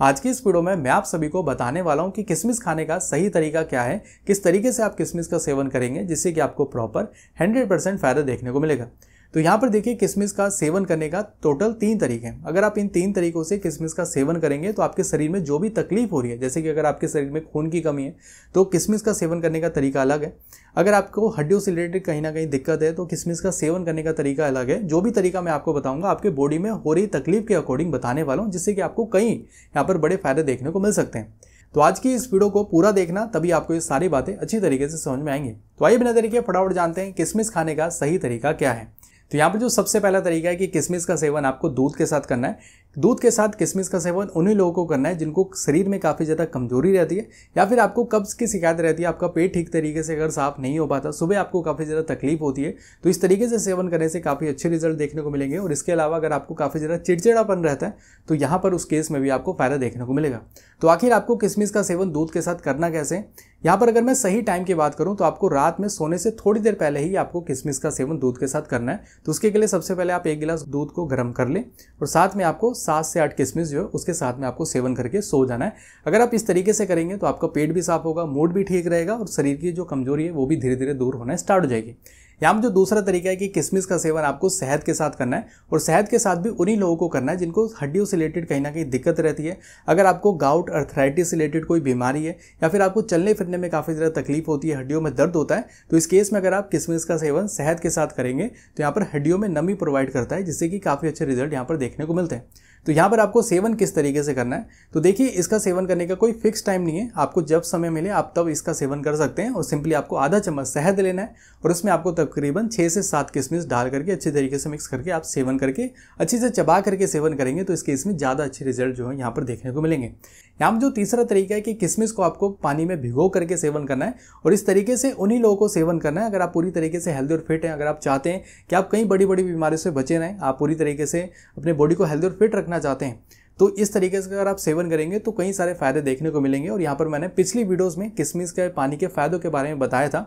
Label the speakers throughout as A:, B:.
A: आज की इस वीडियो में मैं आप सभी को बताने वाला हूँ कि किसमिस खाने का सही तरीका क्या है किस तरीके से आप किसमिस का सेवन करेंगे जिससे कि आपको प्रॉपर 100% फायदा देखने को मिलेगा तो यहाँ पर देखिए किसमिस का सेवन करने का टोटल तीन तरीके हैं अगर आप इन तीन तरीकों से किसमिस का सेवन करेंगे तो आपके शरीर में जो भी तकलीफ हो रही है जैसे कि अगर आपके शरीर में खून की कमी है तो किसमिस का सेवन करने का तरीका अलग है अगर आपको हड्डियों से रिलेटेड कहीं ना कहीं दिक्कत है तो किसमिस का सेवन करने का तरीका अलग है जो भी तरीका मैं आपको बताऊँगा आपके बॉडी में हो रही तकलीफ के अकॉर्डिंग बताने वाला हूँ जिससे कि आपको कई यहाँ पर बड़े फायदे देखने को मिल सकते हैं तो आज की इस वीडियो को पूरा देखना तभी आपको ये सारी बातें अच्छी तरीके से समझ में आएंगी तो आइए बिना तरीके फटाफट जानते हैं किसमिस खाने का सही तरीका क्या है तो यहाँ पर जो सबसे पहला तरीका है कि किसमिस का सेवन आपको दूध के साथ करना है दूध के साथ किशमिश का सेवन उन्हीं लोगों को करना है जिनको शरीर में काफ़ी ज़्यादा कमजोरी रहती है या फिर आपको कब्ज़ की शिकायत रहती है आपका पेट ठीक तरीके से अगर साफ नहीं हो पाता सुबह आपको काफ़ी ज़्यादा तकलीफ होती है तो इस तरीके से सेवन करने से काफ़ी अच्छे रिजल्ट देखने को मिलेंगे और इसके अलावा अगर आपको काफ़ी ज़्यादा चिड़चिड़ापन रहता है तो यहाँ पर उस केस में भी आपको फ़ायदा देखने को मिलेगा तो आखिर आपको किशमिश का सेवन दूध के साथ करना कैसे यहाँ पर अगर मैं सही टाइम की बात करूँ तो आपको रात में सोने से थोड़ी देर पहले ही आपको किशमिश का सेवन दूध के साथ करना है तो उसके लिए सबसे पहले आप एक गिलास दूध को गर्म कर लें और साथ में आपको सात से आठ किसमिस जो है उसके साथ में आपको सेवन करके सो जाना है अगर आप इस तरीके से करेंगे तो आपका पेट भी साफ होगा मूड भी ठीक रहेगा और शरीर की जो कमजोरी है वो भी धीरे धीरे दूर होना स्टार्ट हो जाएगी यहाँ पर जो दूसरा तरीका है कि किसमिस का सेवन आपको शहद के साथ करना है और शहद के साथ भी उन्हीं लोगों को करना है जिनको हड्डियों से रिलेटेड कहीं ना कहीं दिक्कत रहती है अगर आपको गाउट अर्थराइटिस से रिलेटेड कोई बीमारी है या फिर आपको चलने फिरने में काफ़ी ज़्यादा तकलीफ होती है हड्डियों में दर्द होता है तो इस केस में अगर आप किसमिस का सेवन शहद के साथ करेंगे तो यहाँ पर हड्डियों में नमी प्रोवाइड करता है जिससे कि काफ़ी अच्छे रिजल्ट यहाँ पर देखने को मिलते हैं तो यहाँ पर आपको सेवन किस तरीके से करना है तो देखिए इसका सेवन करने का कोई फिक्स टाइम नहीं है आपको जब समय मिले आप तब इसका सेवन कर सकते हैं और सिंपली आपको आधा चम्मच शहद लेना है और उसमें आपको तकरीबन छः से सात किसमिस डाल करके अच्छे तरीके से मिक्स करके आप सेवन करके अच्छे से चबा करके सेवन करेंगे तो इसके इसमें ज़्यादा अच्छे रिजल्ट जो है यहाँ पर देखने को मिलेंगे यहाँ जो तीसरा तरीका है कि किसमिस को आपको पानी में भिगो करके सेवन करना है और इस तरीके से उन्हीं लोगों को सेवन करना है अगर आप पूरी तरीके से हेल्दी और फिट हैं अगर आप चाहते हैं कि आप कई बड़ी बड़ी बीमारी से बचे रहें आप पूरी तरीके से अपने बॉडी को हेल्दी और फिट रखना रखना चाहते हैं तो इस तरीके से अगर आप सेवन करेंगे तो कई सारे फायदे देखने को मिलेंगे और यहाँ पर मैंने पिछली वीडियोस में किशमिश के पानी के फायदों के बारे में बताया था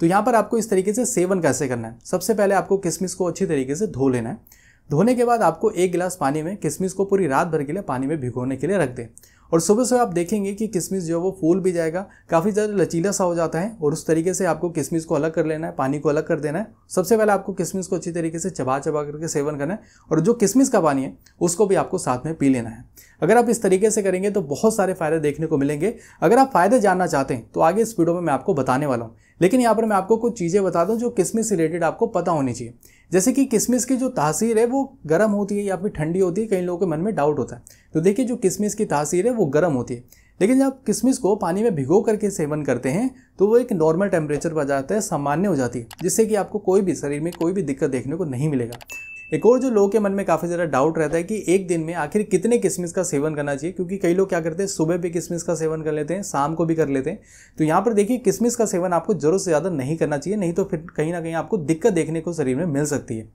A: तो यहाँ पर आपको इस तरीके से सेवन कैसे करना है सबसे पहले आपको किशमिश को अच्छी तरीके से धो लेना है धोने के बाद आपको एक गिलास पानी में किशमिश को पूरी रात भर के लिए पानी में भिगोने के लिए रख दें और सुबह सुबह आप देखेंगे कि किशमिश जो है वो फूल भी जाएगा काफ़ी ज़्यादा लचीला सा हो जाता है और उस तरीके से आपको किशमिश को अलग कर लेना है पानी को अलग कर देना है सबसे पहले आपको किशमिश को अच्छी तरीके से चबा चबा करके सेवन करना है और जो किशमिश का पानी है उसको भी आपको साथ में पी लेना है अगर आप इस तरीके से करेंगे तो बहुत सारे फ़ायदे देखने को मिलेंगे अगर आप फ़ायदे जानना चाहते हैं तो आगे इस वीडियो में मैं आपको बताने वाला हूँ लेकिन यहाँ पर मैं आपको कुछ चीज़ें बता दूँ जो किशमिश रिलेटेड आपको पता होनी चाहिए जैसे कि किसमिस की जो तासीर है वो गर्म होती है या फिर ठंडी होती है कई लोगों के मन में डाउट होता है तो देखिए जो किसमिस की तासीर है वो गर्म होती है लेकिन जब आप किसमिस को पानी में भिगो करके सेवन करते हैं तो वो एक नॉर्मल टेम्परेचर पर जाता है सामान्य हो जाती है जिससे कि आपको कोई भी शरीर में कोई भी दिक्कत देखने को नहीं मिलेगा एक और जो लोगों के मन में काफ़ी ज़्यादा डाउट रहता है कि एक दिन में आखिर कितने किसमिस का सेवन करना चाहिए क्योंकि कई लोग क्या करते हैं सुबह भी किसमिस का सेवन कर लेते हैं शाम को भी कर लेते हैं तो यहाँ पर देखिए किसमिस का सेवन आपको जरूर से ज़्यादा नहीं करना चाहिए नहीं तो फिर कहीं ना कहीं आपको दिक्कत देखने को शरीर में मिल सकती है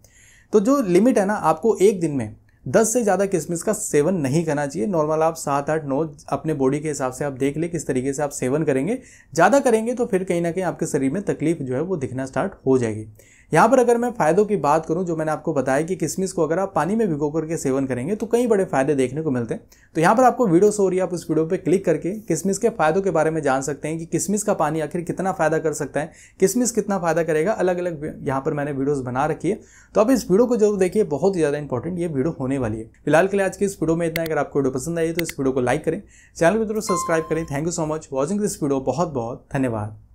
A: तो जो लिमिट है ना आपको एक दिन में दस से ज़्यादा किसमिस का सेवन नहीं करना चाहिए नॉर्मल आप सात आठ नौ अपने बॉडी के हिसाब से आप देख ले किस तरीके से आप सेवन करेंगे ज़्यादा करेंगे तो फिर कहीं ना कहीं आपके शरीर में तकलीफ जो है वो दिखना स्टार्ट हो जाएगी यहाँ पर अगर मैं फ़ायदों की बात करूँ जो मैंने आपको बताया कि किसमिस को अगर आप पानी में भिगो करके सेवन करेंगे तो कई बड़े फ़ायदे देखने को मिलते हैं तो यहाँ पर आपको वीडियो सो रही है आप उस वीडियो पर क्लिक करके किसमिस के फ़ायदों के बारे में जान सकते हैं कि किसमिस का पानी आखिर कितना फ़ायदा कर सकता है किसमिस कितना फ़ायदा करेगा अलग अलग यहाँ पर मैंने वीडियोज़ बना रखी है तो आप इस वीडियो को जरूर देखिए बहुत ही ज़्यादा इंपॉर्टेंट ये वीडियो होने वाली है फिलहाल के लिए आज की इस वीडियो में इतना अगर आपको वीडियो पसंद आई तो इस वीडियो को लाइक करें चैनल को जरूर सब्सक्राइब करें thank you so much watching this video बहुत बहुत धन्यवाद